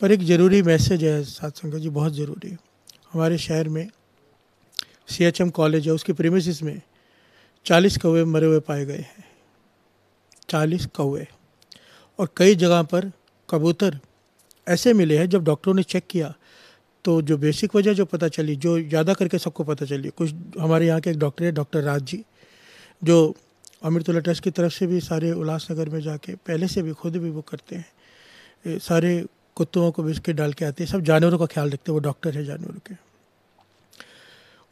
पर एक ज़रूरी मैसेज है सात संगत जी बहुत ज़रूरी हमारे शहर में सी एच एम कॉलेज है उसके प्रेमिस में चालीस कौवे मरे हुए पाए गए हैं चालीस कौवे और कई जगह पर कबूतर ऐसे मिले हैं जब डॉक्टरों ने चेक किया तो जो बेसिक वजह जो पता चली जो ज़्यादा करके सबको पता चली कुछ हमारे यहाँ के एक डॉक्टर है डॉक्टर राज जी जो अमृतुल्ला ट्रस्ट की तरफ से भी सारे उल्लासनगर में जाके पहले से भी खुद भी वो करते हैं सारे कुत्तों को बिस्किट डाल के आते हैं सब जानवरों का ख्याल रखते हैं वो डॉक्टर है जानवरों के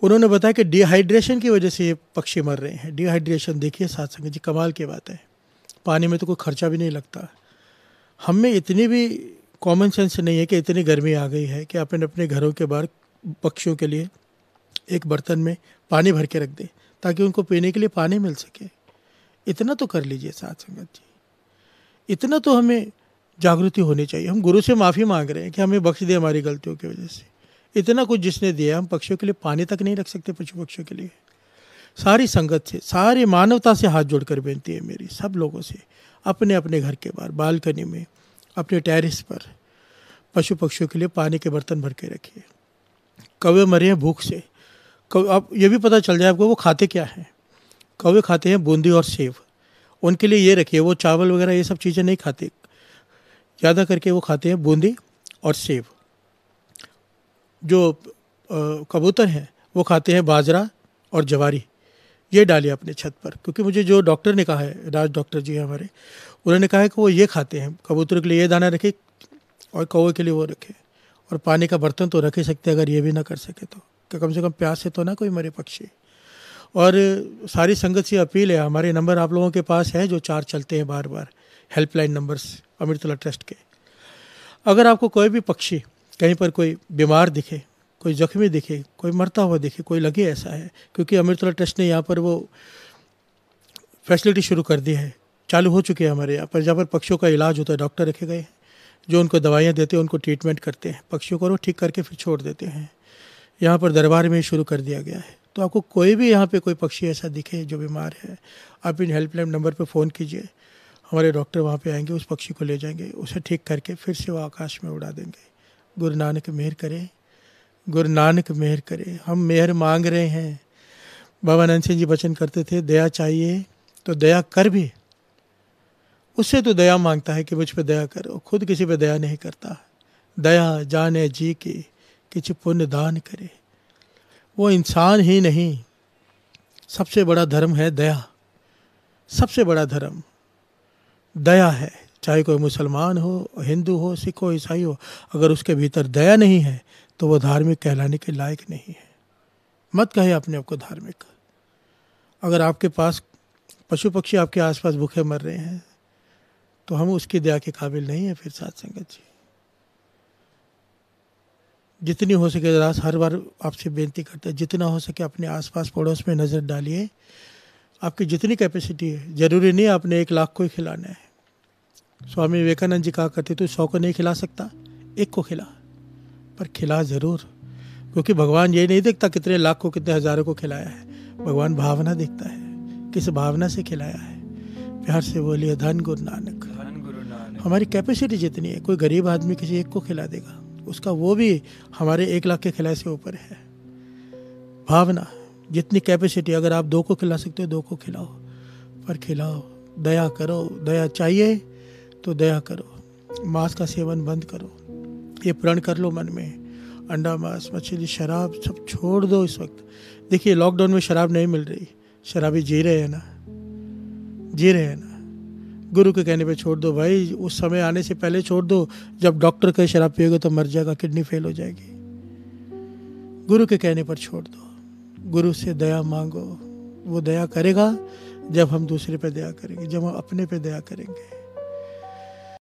उन्होंने बताया कि डिहाइड्रेशन की वजह से ये पक्षी मर रहे हैं डिहाइड्रेशन देखिए सात संगत जी कमाल की बात है पानी में तो कोई खर्चा भी नहीं लगता हम में इतनी भी कॉमन सेंस नहीं है कि इतनी गर्मी आ गई है कि अपन अपने घरों के बाहर पक्षियों के लिए एक बर्तन में पानी भर के रख दें ताकि उनको पीने के लिए पानी मिल सके इतना तो कर लीजिए सात संगत जी इतना तो हमें जागृति होनी चाहिए हम गुरु से माफ़ी मांग रहे हैं कि हमें बख्श दे हमारी गलतियों की वजह से इतना कुछ जिसने दिया हम पक्षियों के लिए पानी तक नहीं रख सकते पशु पक्षियों के लिए सारी संगत से सारी मानवता से हाथ जोड़कर बेनती है मेरी सब लोगों से अपने अपने घर के बाहर बालकनी में अपने टेरिस पर पशु पक्षियों के लिए पानी के बर्तन भर के रखिए कौवे मरे हैं भूख से कौ आप ये भी पता चल जाए आपको वो खाते क्या हैं कौवे खाते हैं बूंदी और सेब उनके लिए ये रखिए वो चावल वगैरह ये सब चीज़ें नहीं खाते ज़्यादा करके वो खाते हैं बूंदी और सेब जो कबूतर हैं वो खाते हैं बाजरा और जवारी ये डालिए अपने छत पर क्योंकि मुझे जो डॉक्टर ने कहा है राज डॉक्टर जी हैं हमारे उन्होंने कहा है कि वो ये खाते हैं कबूतर के लिए ये दाना रखे और कौए के लिए वो रखे और पानी का बर्तन तो रख ही सकते अगर ये भी ना कर सके तो कि कम से कम प्यास से तो ना कोई मरे पक्षी और सारी संगत से अपील है हमारे नंबर आप लोगों के पास है जो चार चलते हैं बार बार हेल्पलाइन नंबर्स अमृतला ट्रस्ट के अगर आपको कोई भी पक्षी कहीं पर कोई बीमार दिखे कोई जख्मी दिखे कोई मरता हुआ दिखे कोई लगे ऐसा है क्योंकि अमृतला ट्रस्ट ने यहाँ पर वो फैसिलिटी शुरू कर दी है चालू हो चुके हैं हमारे यहाँ पर जहाँ पर पक्षियों का इलाज होता है डॉक्टर रखे गए हैं जो उनको दवाइयाँ देते हैं उनको ट्रीटमेंट करते हैं पक्षियों को वो ठीक करके फिर छोड़ देते हैं यहाँ पर दरबार में शुरू कर दिया गया है तो आपको कोई भी यहाँ पे कोई पक्षी ऐसा दिखे जो बीमार है आप इन हेल्पलाइन नंबर पर फ़ोन कीजिए हमारे डॉक्टर वहाँ पे आएंगे उस पक्षी को ले जाएंगे उसे ठीक करके फिर से वो आकाश में उड़ा देंगे गुरु नानक मेहर करे गुरु नानक मेहर करे हम मेहर मांग रहे हैं बाबा नंद सिंह जी वचन करते थे दया चाहिए तो दया कर भी उससे तो दया मांगता है कि मुझ पर दया करो खुद किसी पर दया नहीं करता दया जाने जी के किसी पुण्य दान करे वो इंसान ही नहीं सबसे बड़ा धर्म है दया सबसे बड़ा धर्म दया है चाहे कोई मुसलमान हो हिंदू हो सिख हो ईसाई हो अगर उसके भीतर दया नहीं है तो वो धार्मिक कहलाने के लायक नहीं है मत कहे अपने आप को धार्मिक अगर आपके पास पशु पक्षी आपके आसपास भूखे मर रहे हैं तो हम उसकी दया के काबिल नहीं है फिर साथ संगत जी जितनी हो सके रास हर बार आपसे बेनती करते हैं जितना हो सके अपने आसपास पड़ोस में नज़र डालिए आपकी जितनी कैपेसिटी है ज़रूरी नहीं आपने एक लाख को ही खिलाना है स्वामी विवेकानंद जी कहा करते तो सौ को नहीं खिला सकता एक को खिला पर खिला ज़रूर क्योंकि भगवान ये नहीं देखता कितने लाख को कितने हज़ारों को खिलाया है भगवान भावना देखता है किस भावना से खिलाया है प्यार से बोलिए धन गुरु नानक हमारी कैपेसिटी जितनी है कोई गरीब आदमी किसी एक को खिला देगा उसका वो भी हमारे एक लाख के खिलाए से ऊपर है भावना जितनी कैपेसिटी अगर आप दो को खिला सकते हो दो को खिलाओ पर खिलाओ दया करो दया चाहिए तो दया करो मांस का सेवन बंद करो ये प्रण कर लो मन में अंडा मांस मछली शराब सब छोड़ दो इस वक्त देखिए लॉकडाउन में शराब नहीं मिल रही शराबी जी रहे हैं ना जी रहे हैं ना गुरु के कहने पे छोड़ दो भाई उस समय आने से पहले छोड़ दो जब डॉक्टर कहे शराब पियोगे तो मर जाएगा किडनी फेल हो जाएगी गुरु के कहने पर छोड़ दो गुरु से दया मांगो वो दया करेगा जब हम दूसरे पे दया करेंगे जब हम अपने पे दया करेंगे